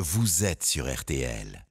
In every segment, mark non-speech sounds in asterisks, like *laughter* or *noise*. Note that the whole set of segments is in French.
Vous êtes sur RTL.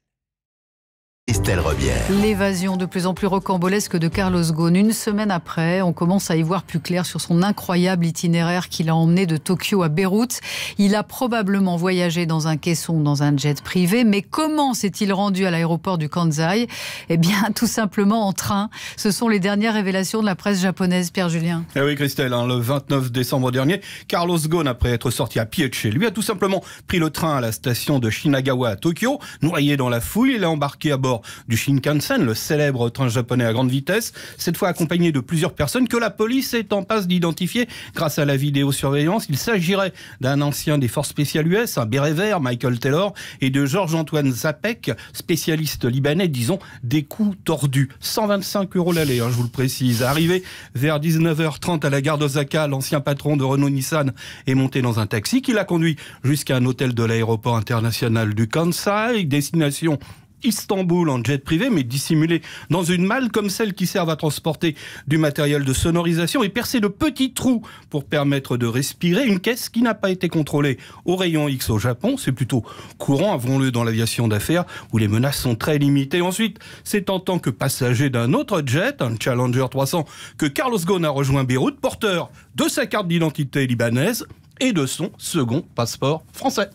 L'évasion de plus en plus rocambolesque de Carlos Ghosn. Une semaine après, on commence à y voir plus clair sur son incroyable itinéraire qu'il a emmené de Tokyo à Beyrouth. Il a probablement voyagé dans un caisson, dans un jet privé, mais comment s'est-il rendu à l'aéroport du Kansai Eh bien, *laughs* tout simplement en train. Ce sont les dernières révélations de la presse japonaise, Pierre Julien. Eh oui, Christelle, hein, le 29 décembre dernier, Carlos Ghosn, après être sorti à pied de chez lui, a tout simplement pris le train à la station de Shinagawa à Tokyo. Noyé dans la foule, il a embarqué à bord du Shinkansen, le célèbre train japonais à grande vitesse, cette fois accompagné de plusieurs personnes que la police est en passe d'identifier grâce à la vidéosurveillance. Il s'agirait d'un ancien des forces spéciales US, un béret vert, Michael Taylor, et de Georges-Antoine Zapek, spécialiste libanais, disons, des coups tordus. 125 euros l'aller, hein, je vous le précise. Arrivé vers 19h30 à la gare d'Osaka, l'ancien patron de Renault-Nissan est monté dans un taxi qui l'a conduit jusqu'à un hôtel de l'aéroport international du Kansai, destination Istanbul en jet privé, mais dissimulé dans une malle comme celle qui sert à transporter du matériel de sonorisation et percer de petits trous pour permettre de respirer. Une caisse qui n'a pas été contrôlée au rayon X au Japon. C'est plutôt courant, avons-le dans l'aviation d'affaires, où les menaces sont très limitées. Ensuite, c'est en tant que passager d'un autre jet, un Challenger 300, que Carlos Ghosn a rejoint Beyrouth, porteur de sa carte d'identité libanaise et de son second passeport français.